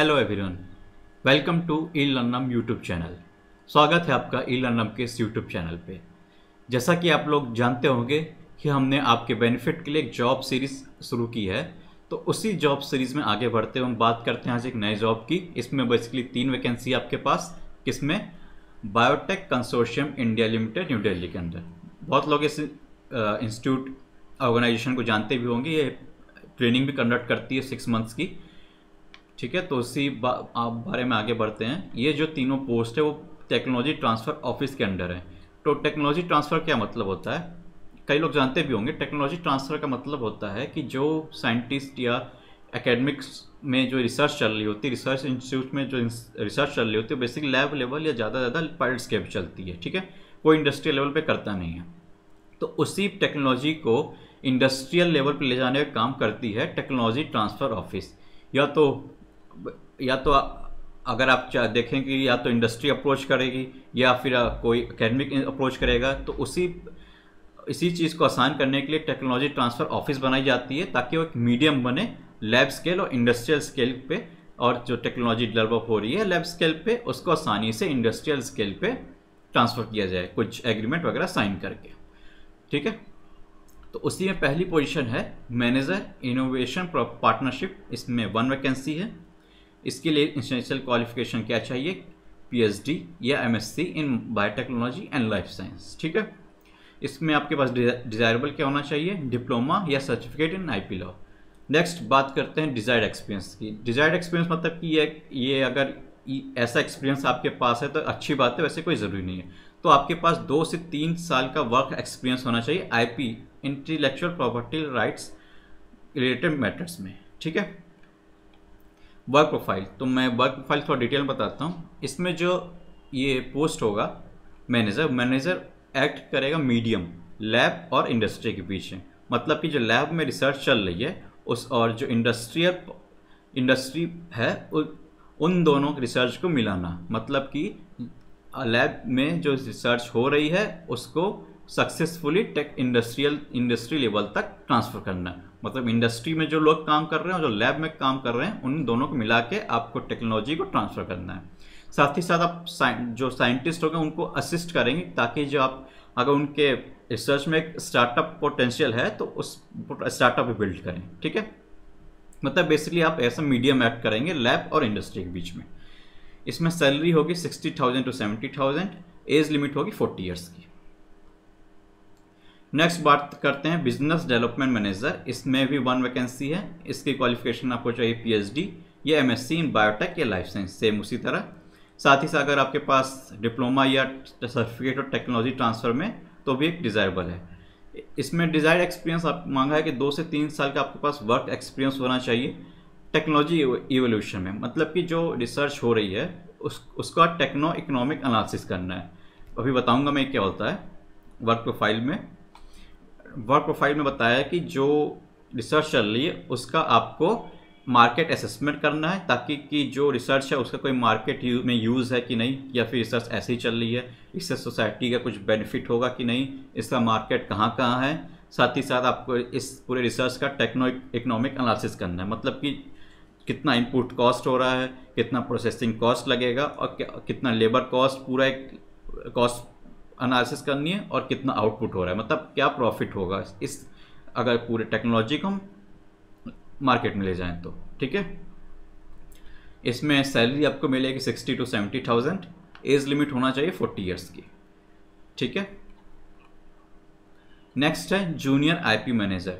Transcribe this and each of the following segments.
hello everyone welcome to E लर्नम YouTube channel स्वागत है आपका ई लर्नम के इस यूट्यूब चैनल पे जैसा कि आप लोग जानते होंगे कि हमने आपके बेनिफिट के लिए एक जॉब सीरीज़ शुरू की है तो उसी जॉब सीरीज़ में आगे बढ़ते हुए हम बात करते हैं आज एक नए जॉब की इसमें बेसिकली तीन वैकेंसी आपके पास किसमें biotech consortium India limited new Delhi के अंदर बहुत लोग इस इंस्टीट्यूट ऑर्गेनाइजेशन को जानते भी होंगे ये ट्रेनिंग भी कंडक्ट करती है सिक्स मंथ्स की ठीक है तो उसी बा, बारे में आगे बढ़ते हैं ये जो तीनों पोस्ट है वो टेक्नोलॉजी ट्रांसफ़र ऑफिस के अंडर है तो टेक्नोलॉजी ट्रांसफ़र क्या मतलब होता है कई लोग जानते भी होंगे टेक्नोलॉजी ट्रांसफ़र का मतलब होता है कि जो साइंटिस्ट या एकेडमिक्स में जो रिसर्च चल रही होती है रिसर्च इंस्टीट्यूट में जो रिसर्च चल रही होती है बेसिकली लैब लेवल या ज़्यादा ज़्यादा पायलट स्केप चलती है ठीक है कोई इंडस्ट्रियल लेवल पे करता नहीं है तो उसी टेक्नोलॉजी को इंडस्ट्रियल लेवल पे ले जाने का काम करती है टेक्नोलॉजी ट्रांसफ़र ऑफिस या तो या तो अगर आप देखें कि या तो इंडस्ट्री अप्रोच करेगी या फिर कोई अकेडमिक अप्रोच करेगा तो उसी इसी चीज़ को आसान करने के लिए टेक्नोलॉजी ट्रांसफ़र ऑफिस बनाई जाती है ताकि वो एक मीडियम बने लैब स्केल और इंडस्ट्रियल स्केल पे और जो टेक्नोलॉजी डेवलप हो रही है लैब स्केल पे उसको आसानी से इंडस्ट्रियल स्केल पे ट्रांसफ़र किया जाए कुछ एग्रीमेंट वगैरह साइन करके ठीक है तो उसी में पहली पोजीशन है मैनेजर इनोवेशन पार्टनरशिप इसमें वन वैकेंसी है इसके लिए इंटरनेशनल क्वालिफिकेशन क्या चाहिए पीएचडी या MSc in biotechnology and life science ठीक है इसमें आपके पास डिजायरेबल क्या होना चाहिए डिप्लोमा या certificate in I law next बात करते हैं डिजायर्ड एक्सपीरियंस की डिजायर्ड एक्सपीरियंस मतलब कि ये ये अगर ऐसा एक्सपीरियंस आपके पास है तो अच्छी बात है वैसे कोई ज़रूरी नहीं है तो आपके पास दो से तीन साल का वर्क एक्सपीरियंस होना चाहिए IP intellectual property rights related matters में ठीक है वर्क प्रोफाइल तो मैं वर्क प्रोफाइल थोड़ा डिटेल में बताता हूँ इसमें जो ये पोस्ट होगा मैनेजर मैनेजर एक्ट करेगा मीडियम लैब और इंडस्ट्री के बीच में मतलब कि जो लैब में रिसर्च चल रही है उस और जो इंडस्ट्रियल इंडस्ट्री है उ, उन दोनों रिसर्च को मिलाना मतलब कि लैब में जो रिसर्च हो रही है उसको successfully take industrial industry level तक ट्रांसफ़र करना है मतलब इंडस्ट्री में जो लोग काम कर रहे हैं और जो लैब में काम कर रहे हैं उन दोनों को मिला के आपको टेक्नोलॉजी को ट्रांसफ़र करना है साथ ही साथ आप जो साइंटिस्ट होंगे उनको असिस्ट करेंगे ताकि जो आप अगर उनके रिसर्च में एक स्टार्टअप पोटेंशियल है तो उस स्टार्टअप भी बिल्ड करें ठीक है मतलब बेसिकली आप ऐसा मीडियम एक्ट करेंगे लैब और इंडस्ट्री के बीच में इसमें सैलरी होगी sixty thousand to seventy thousand age limit होगी फोर्टी ईयर्स की नेक्स्ट बात करते हैं बिजनेस डेवलपमेंट मैनेजर इसमें भी वन वैकेंसी है इसकी क्वालिफिकेशन आपको चाहिए पीएचडी या एमएससी इन बायोटेक या लाइफ साइंस सेम उसी तरह साथ ही साथ अगर आपके पास डिप्लोमा या सर्टिफिकेट और टेक्नोलॉजी ट्रांसफर में तो भी एक डिज़ायरेबल है इसमें डिज़ायर एक्सपीरियंस आप मांगा है कि दो से तीन साल का आपके पास वर्क एक्सपीरियंस होना चाहिए टेक्नोलॉजी इवोल्यूशन में मतलब कि जो रिसर्च हो रही है उस उसका टेक्नो इकोनॉमिक एनालिसिस करना है अभी बताऊंगा मैं क्या होता है वर्क प्रोफाइल में वर्क प्रोफाइल में बताया कि जो रिसर्च चल रही है उसका आपको मार्केट असेसमेंट करना है ताकि कि जो रिसर्च है उसका कोई मार्केट यू, में यूज़ है कि नहीं या फिर रिसर्च ऐसे ही चल रही है इससे सोसाइटी का कुछ बेनिफिट होगा कि नहीं इसका मार्केट कहाँ कहाँ है साथ ही साथ आपको इस पूरे रिसर्च का टेक्नो इकोनॉमिक एनालिसिस करना है मतलब कि कितना इनपुट कॉस्ट हो रहा है कितना प्रोसेसिंग कॉस्ट लगेगा और कितना लेबर कॉस्ट पूरा एक कॉस्ट एनालिसिस करनी है और कितना आउटपुट हो रहा है मतलब क्या प्रॉफिट होगा इस अगर पूरे टेक्नोलॉजी को हम मार्केट में ले जाएं तो ठीक है इसमें सैलरी आपको मिलेगी sixty to seventy thousand age limit होना चाहिए फोर्टी ईयर्स की ठीक है नेक्स्ट है जूनियर आईपी मैनेजर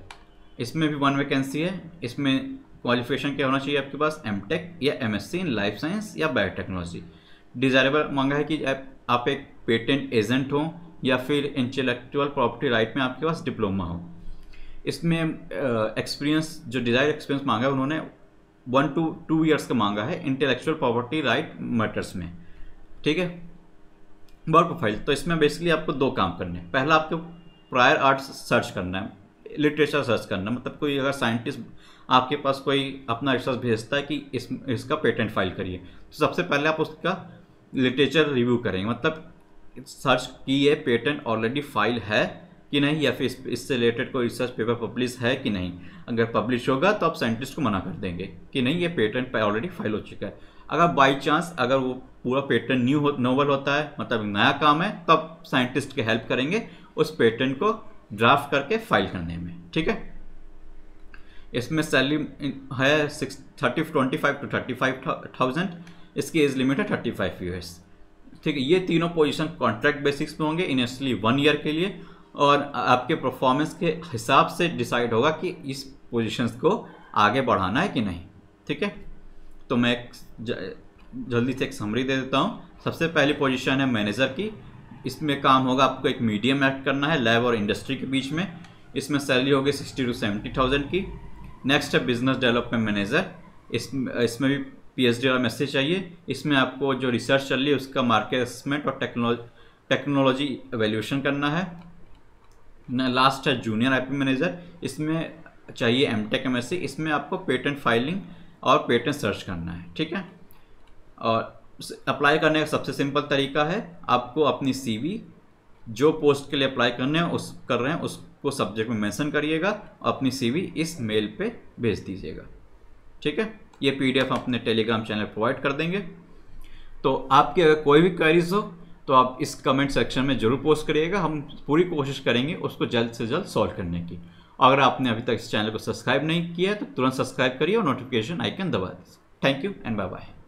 इसमें भी वन वैकेंसी है इसमें क्वालिफिकेशन क्या होना चाहिए आपके पास एम या एमएससी इन लाइफ साइंस या बायोटेक्नोलॉजी डिज़ायरेबल मांगा है कि आप एक पेटेंट एजेंट हो या फिर इंटेलेक्चुअल प्रॉपर्टी राइट में आपके पास डिप्लोमा हो इसमें एक्सपीरियंस जो डिज़ायर एक्सपीरियंस मांगा है उन्होंने वन टू टू ईयर्स का मांगा है इंटेलेक्चुअल प्रॉपर्टी राइट मैटर्स में ठीक है वर्क प्रोफाइल तो इसमें बेसिकली आपको दो काम करने हैं पहला आपको प्रायर आर्ट सर्च करना है लिटरेचर सर्च करना मतलब कोई अगर साइंटिस्ट आपके पास कोई अपना रिसर्च भेजता है कि इस इसका पेटेंट फाइल करिए तो सबसे पहले आप उसका लिटरेचर रिव्यू करेंगे मतलब सर्च की है पेटेंट ऑलरेडी फाइल है कि नहीं या फिर इससे रिलेटेड कोई रिसर्च पेपर पब्लिश है कि नहीं अगर पब्लिश होगा तो आप साइंटिस्ट को मना कर देंगे कि नहीं ये पेटेंट ऑलरेडी फाइल हो चुका है अगर बाई चांस अगर वो पूरा पेटेंट न्यू हो, नोवल होता है मतलब नया काम है तो आप साइंटिस्ट की हेल्प करेंगे उस पेटेंट को ड्राफ्ट करके फाइल करने में ठीक है इसमें सैलरी है six thirty twenty five to thirty five thousand इसकी एज लिमिट है थर्टी फाइव ईयर्स ठीक है ये तीनों पोजीशन कॉन्ट्रैक्ट बेसिक्स पे होंगे इनिशियली वन ईयर के लिए और आपके परफॉर्मेंस के हिसाब से डिसाइड होगा कि इस पोजीशंस को आगे बढ़ाना है कि नहीं ठीक है तो मैं एक जल्दी से एक समरी दे देता हूँ सबसे पहली पोजिशन है मैनेजर की इसमें काम होगा आपको एक मीडियम एक्ट करना है लैब और इंडस्ट्री के बीच में इसमें सैलरी होगी सिक्सटी टू सेवेंटी थाउजेंड की नेक्स्ट है बिजनेस डेवलपमेंट मैनेजर इस इसमें भी पीएचडी वाला मैसेज चाहिए इसमें आपको जो रिसर्च चल रही है उसका मार्केट और टेक्नोलॉजी टेक्नोलॉजी एवेल्यूशन करना है लास्ट है जूनियर आईपी मैनेजर इसमें चाहिए एम टेक एम इसमें आपको पेटेंट फाइलिंग और पेटेंट सर्च करना है ठीक है और अप्लाई करने का सबसे सिंपल तरीका है आपको अपनी सीवी जो पोस्ट के लिए अप्लाई करने उस कर रहे हैं उसको सब्जेक्ट में मेंशन करिएगा और अपनी सीवी इस मेल पे भेज दीजिएगा ठीक है ये पी हम अपने टेलीग्राम चैनल प्रोवाइड कर देंगे तो आपके अगर कोई भी क्वेरीज हो तो आप इस कमेंट सेक्शन में ज़रूर पोस्ट करिएगा हम पूरी कोशिश करेंगे उसको जल्द से जल्द सॉल्व करने की अगर आपने अभी तक इस चैनल को सब्सक्राइब नहीं किया है तो तुरंत सब्सक्राइब करिए और नोटिफिकेशन आइकन दबा दीजिए thank you and bye bye